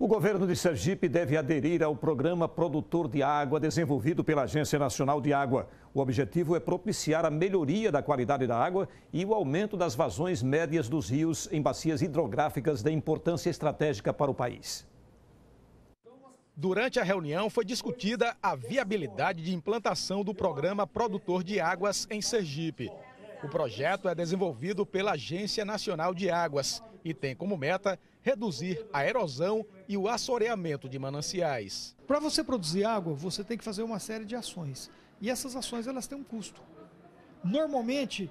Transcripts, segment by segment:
O governo de Sergipe deve aderir ao programa Produtor de Água desenvolvido pela Agência Nacional de Água. O objetivo é propiciar a melhoria da qualidade da água e o aumento das vazões médias dos rios em bacias hidrográficas de importância estratégica para o país. Durante a reunião foi discutida a viabilidade de implantação do programa Produtor de Águas em Sergipe. O projeto é desenvolvido pela Agência Nacional de Águas e tem como meta reduzir a erosão e o assoreamento de mananciais. Para você produzir água, você tem que fazer uma série de ações. E essas ações elas têm um custo. Normalmente,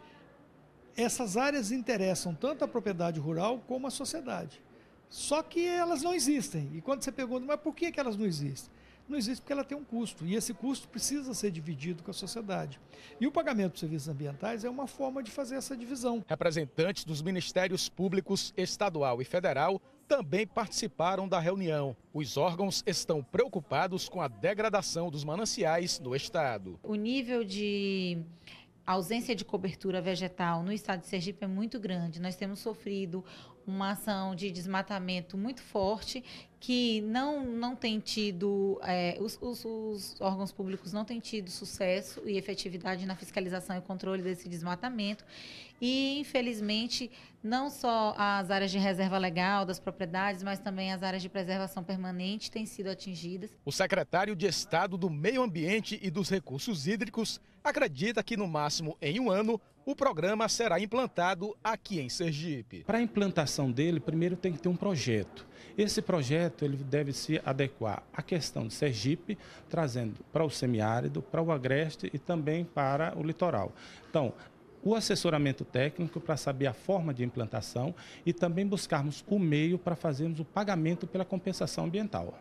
essas áreas interessam tanto a propriedade rural como a sociedade. Só que elas não existem. E quando você pergunta, mas por que, que elas não existem? não existe porque ela tem um custo, e esse custo precisa ser dividido com a sociedade. E o pagamento de serviços ambientais é uma forma de fazer essa divisão. Representantes dos Ministérios Públicos Estadual e Federal também participaram da reunião. Os órgãos estão preocupados com a degradação dos mananciais no estado. O nível de ausência de cobertura vegetal no estado de Sergipe é muito grande. Nós temos sofrido uma ação de desmatamento muito forte que não, não tem tido, é, os, os, os, órgãos públicos não têm tido sucesso e efetividade na fiscalização e controle desse desmatamento. E, infelizmente, não só as áreas de reserva legal das propriedades, mas também as áreas de preservação permanente têm sido atingidas. O secretário de Estado do Meio Ambiente e dos Recursos Hídricos acredita que, no máximo em um ano, o programa será implantado aqui em Sergipe. Para a implantação dele, primeiro tem que ter um projeto. Esse projeto ele deve se adequar à questão de Sergipe, trazendo para o semiárido, para o agreste e também para o litoral. Então, o assessoramento técnico para saber a forma de implantação e também buscarmos o meio para fazermos o pagamento pela compensação ambiental.